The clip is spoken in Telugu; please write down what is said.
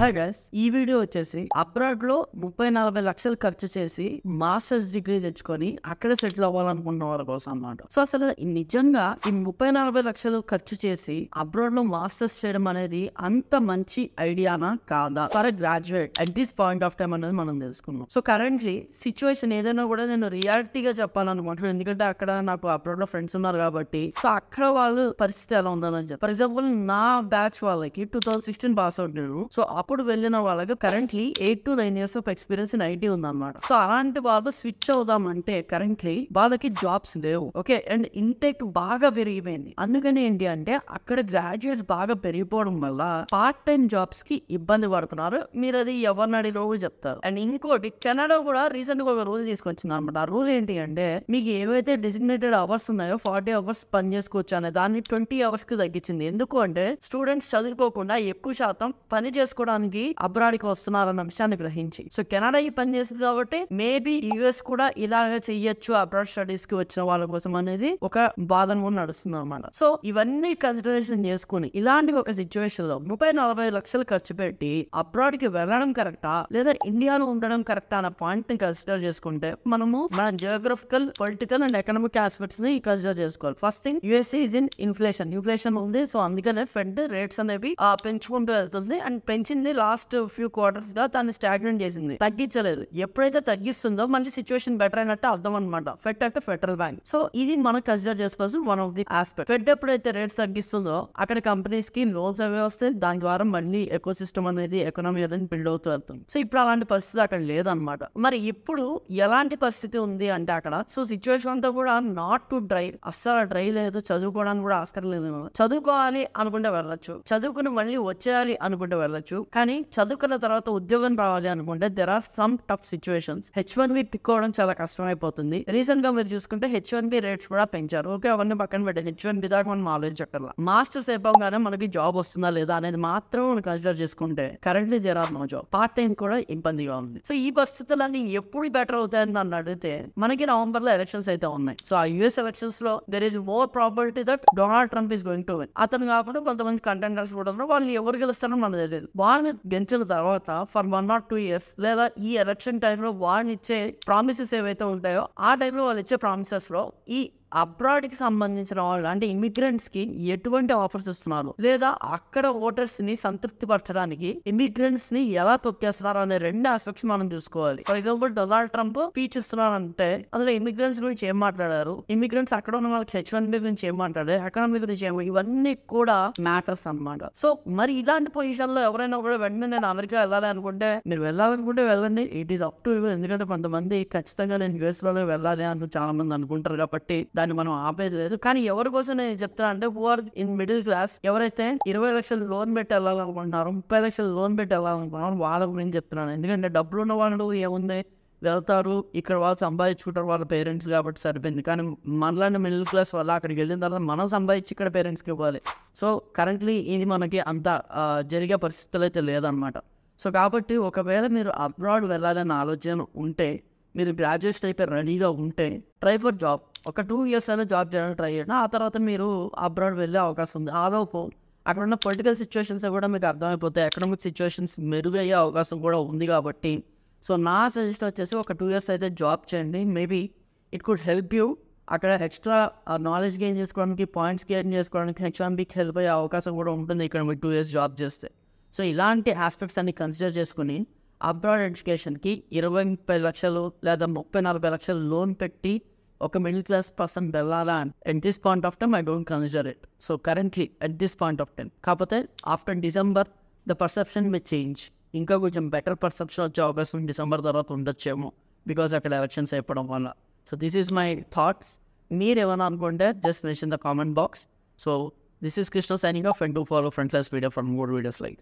హాయ్ ఈ వీడియో వచ్చేసి అబ్రాడ్ లో ముప్పై నలభై లక్షలు ఖర్చు చేసి మాస్టర్స్ డిగ్రీ తెచ్చుకొని అక్కడ సెటిల్ అవ్వాలనుకున్న వాళ్ళ కోసం అన్నమాట సో అసలు నిజంగా ఈ ముప్పై నలభై లక్షలు ఖర్చు చేసి అబ్రాడ్ లో మాస్టర్స్ చేయడం అనేది అంత మంచి ఐడియానా కాదా for graduate at this point of time అనేది మనం తెలుసుకుందాం సో కరెంట్లీ సిచ్యువేషన్ ఏదైనా కూడా నేను రియాలిటీగా చెప్పాలనుకుంటున్నాను ఎందుకంటే అక్కడ నాకు అబ్రాడ్ లో ఫ్రెండ్స్ ఉన్నారు కాబట్టి సో అక్కడ వాళ్ళు పరిస్థితి ఎలా ఉందని చెప్పి ఫర్ ఎగ్జాంపుల్ నా బ్యాచ్ వాళ్ళకి two thousand sixteen pass out నేను సో అప్పుడు వెళ్ళిన వాళ్ళకి currently eight to nine years of experience in IT ఉందన్నమాట సో అలాంటి వాళ్ళు స్విచ్ అవుదాం అంటే కరెంట్లీ వాళ్ళకి జాబ్స్ లేవు ఓకే అండ్ ఇంటెక్ బాగా పెరిగిపోయింది అందుకని ఏంటి అంటే అక్కడ గ్రాడ్యుయేట్స్ బాగా పెరిగిపోవడం వల్ల పార్ట్ టైం జాబ్స్ కి ఇబ్బంది పడుతున్నారు మీరు అది ఎవరినడి రోజు చెప్తారు అండ్ ఇంకోటి కెనడా కూడా రీసెంట్ గా ఒక రూల్ తీసుకొచ్చింది అనమాట ఆ రూల్ ఏంటి అంటే మీకు ఏవైతే డిజిగ్నేటెడ్ అవర్స్ ఉన్నాయో ఫార్టీ అవర్స్ పని చేసుకోవచ్చు అనే దాన్ని ట్వంటీ అవర్స్ కి తగ్గించింది ఎందుకు అంటే స్టూడెంట్స్ చదువుకోకుండా ఎక్కువ శాతం పని చేసుకోవడానికి చదవడానికి అబ్రాడికి వస్తున్నారన్న విషయాన్ని గ్రహించి సో కెనడా ఈ పని చేస్తుంది కాబట్టి మేబీ యుఎస్ కూడా ఇలాగ చెయ్యొచ్చు అబ్రాడ్ స్టడీస్ కి వచ్చిన వాళ్ళ కోసం అనేది ఒక బాధన కూడా నడుస్తుంది అనమాట సో ఇవన్నీ కన్సిడరేషన్ చేసుకుని ఇలాంటి ఒక సిచ్యువేషన్ లో ముప్పై నలభై లక్షలు ఖర్చు పెట్టి అబ్రాడ్ కి వెళ్ళడం కరెక్టా లేదా ఇండియాలో ఉండడం కరెక్టా అన్న పాయింట్ ని కన్సిడర్ చేసుకుంటే మనము మన geographical political and economic aspects ని కన్సిడర్ చేసుకోవాలి first thing USA is in inflation inflation ఉంది సో అందుకనే ఫెడ్ రేట్స్ అనేవి పెంచుకుంటూ వెళ్తుంది అండ్ పెంచింది చేసింది లాస్ట్ ఫ్యూ క్వార్టర్స్ గా తను స్టాగ్నెంట్ చేసింది తగ్గించలేదు ఎప్పుడైతే తగ్గిస్తుందో మంచి సిచ్యువేషన్ బెటర్ అయినట్టు అర్థం అనమాట ఫెట్ అంటే ఫెడరల్ బ్యాంక్ సో ఇది మనం కన్సిడర్ చేసుకోవాల్సిన one of the aspect Fed ఎప్పుడైతే రేట్స్ తగ్గిస్తుందో అక్కడ కంపెనీస్ కి లోన్స్ అవి వస్తే దాని ద్వారా మళ్ళీ ఎకో సిస్టమ్ అనేది ఎకనామీ అనేది బిల్డ్ అవుతూ వెళ్తుంది సో ఇప్పుడు అలాంటి పరిస్థితి అక్కడ లేదనమాట మరి ఇప్పుడు ఎలాంటి పరిస్థితి ఉంది అంటే అక్కడ సో సిచ్యువేషన్ అంతా కూడా నాట్ టు డ్రై అస్సలు డ్రై లేదు చదువుకోవడానికి కూడా ఆస్కారం లేదు చదువుకోవాలి అనుకుంటే వెళ్ళచ్చు చదువుకుని మళ్ళీ వచ్చేయాలి అనుకుంటే వెళ్ళచ్చు కానీ చదువుకున్న తర్వాత ఉద్యోగం రావాలి అనుకుంటే there are some tough situations H one B తిక్కోవడం చాలా కష్టమైపోతుంది రీసెంట్ గా మీరు చూసుకుంటే హెచ్ వన్ బి రేట్స్ కూడా పెంచారు ఓకే అవన్నీ పక్కన పెట్టండి హెచ్ వన్ బి దాకా మనం ఆలోచించక్కర్లా మాస్టర్స్ అయిపోగానే మనకి జాబ్ వస్తుందా లేదా అనేది మాత్రం మనం కన్సిడర్ చేసుకుంటే currently there are no job part time కూడా ఇబ్బందిగా ఉంది సో ఈ పరిస్థితులన్నీ ఎప్పుడు బెటర్ అవుతాయని నన్ను అడిగితే మనకి నవంబర్ లో ఎలక్షన్స్ అయితే ఉన్నాయి సో ఆ యుఎస్ ఎలక్షన్స్ లో there is more probability that Donald Trump is going to win అతను కాకుండా కొంతమంది కంటెండర్స్ కూడా ఉన్నారు వాళ్ళు ఎవరు గెలుస్తారో మనకు తెలియదు వాళ్ళని వాడిని గెలిచిన తర్వాత for one not two years లేదా ఈ ఎలక్షన్ టైంలో ఇచ్చే ప్రామిసెస్ ఏవైతే ఉంటాయో ఆ టైంలో వాళ్ళు ఇచ్చే ప్రామిసెస్లో ఈ అబ్రాడ్కి సంబంధించిన వాళ్ళు అంటే ఇమిగ్రెంట్స్కి ఎటువంటి ఆఫర్స్ ఇస్తున్నారు లేదా అక్కడ ఓటర్స్ని సంతృప్తిపరచడానికి ఇమిగ్రెంట్స్ని ఎలా తొక్కేస్తున్నారు అనే రెండు ఆసక్తి మనం చూసుకోవాలి for example Donald Trump speech ఇస్తున్నారంటే అందులో ఇమిగ్రెంట్స్ గురించి ఏం మాట్లాడారు ఇమిగ్రెంట్స్ అక్కడ ఉన్న వాళ్ళకి హెచ్ వన్ గురించి ఏం మాట్లాడారు ఎకనామీ గురించి ఏమో ఇవన్నీ కూడా మ్యాటర్స్ అనమాట సో మరి ఇలాంటి పొజిషన్లో ఎవరైనా కూడా వెంటనే నేను అమెరికా వెళ్ళాలి అనుకుంటే మీరు వెళ్ళాలనుకుంటే వెళ్ళండి ఇట్ ఈస్ అప్ టు ఎందుకంటే కొంతమంది ఖచ్చితంగా నేను లో వెళ్ళాలి అని చాలా మంది అనుకుంటారు కాబట్టి దాన్ని మనం ఆపేది లేదు కానీ ఎవరి కోసం నేను చెప్తాను అంటే who are in middle class ఎవరైతే ఇరవై లక్షలు లోన్ పెట్టి వెళ్ళాలనుకుంటున్నారో ముప్పై లక్షలు లోన్ పెట్టి వెళ్ళాలనుకుంటున్నారో వాళ్ళ గురించి చెప్తున్నాను ఎందుకంటే డబ్బులు ఉన్న వాళ్ళు ఏముంది వెళ్తారు ఇక్కడ వాళ్ళు సంపాదించుకుంటారు వాళ్ళ పేరెంట్స్ కాబట్టి సరిపోయింది కానీ మనలాంటి మిడిల్ క్లాస్ వల్ల అక్కడికి వెళ్ళిన తర్వాత మనం సంపాదించి ఇక్కడ పేరెంట్స్కి ఇవ్వాలి సో కరెంట్లీ ఇది మనకి అంత జరిగే పరిస్థితులు అయితే లేదనమాట సో కాబట్టి ఒకవేళ మీరు అబ్రాడ్ వెళ్ళాలన్న ఆలోచన ఉంటే మీరు గ్రాడ్యుయేషన్ అయిపోయి రెడీగా ఉంటే ట్రై ఫర్ జాబ్ ఒక టూ ఇయర్స్ అయినా జాబ్ చేయడానికి ట్రై చేయండి ఆ తర్వాత మీరు అబ్రాడ్ వెళ్ళే అవకాశం ఉంది ఆలోపు అక్కడ ఉన్న పొలిటికల్ సిచ్యువేషన్స్ కూడా మీకు అర్థమైపోతాయి ఎకనామిక్ సిచ్యువేషన్స్ మెరుగయ్యే అవకాశం కూడా ఉంది కాబట్టి సో నా సజెషన్ వచ్చేసి ఒక టూ ఇయర్స్ అయితే జాబ్ చేయండి maybe it could help you అక్కడ ఎక్స్ట్రా నాలెడ్జ్ గెయిన్ చేసుకోవడానికి పాయింట్స్ గెయిన్ చేసుకోవడానికి ఎకనామిక్ హెల్ప్ అయ్యే అవకాశం కూడా ఉంటుంది ఇక్కడ మీరు టూ ఇయర్స్ జాబ్ చేస్తే సో ఇలాంటి ఆస్పెక్ట్స్ అన్ని కన్సిడర్ చేసుకుని అబ్రాడ్ ఎడ్యుకేషన్కి ఇరవై ముప్పై లక్షలు లేదా ముప్పై నలభై లక్షలు లోన్ పెట్టి ఒక మిడిల్ క్లాస్ పర్సన్ వెళ్ళాలా at this point of time I don't consider it so currently at this point of time కాకపోతే after December the perception may change ఇంకా కొంచెం బెటర్ పర్సెప్షన్ వచ్చే అవకాశం డిసెంబర్ తర్వాత ఉండొచ్చేమో బికాస్ అక్కడ ఎలక్షన్స్ అయిపోవడం వల్ల so this is my thoughts మీరేమైనా అనుకుంటే just mention the comment box so this is Krishna signing off friend to follow front class video from more videos like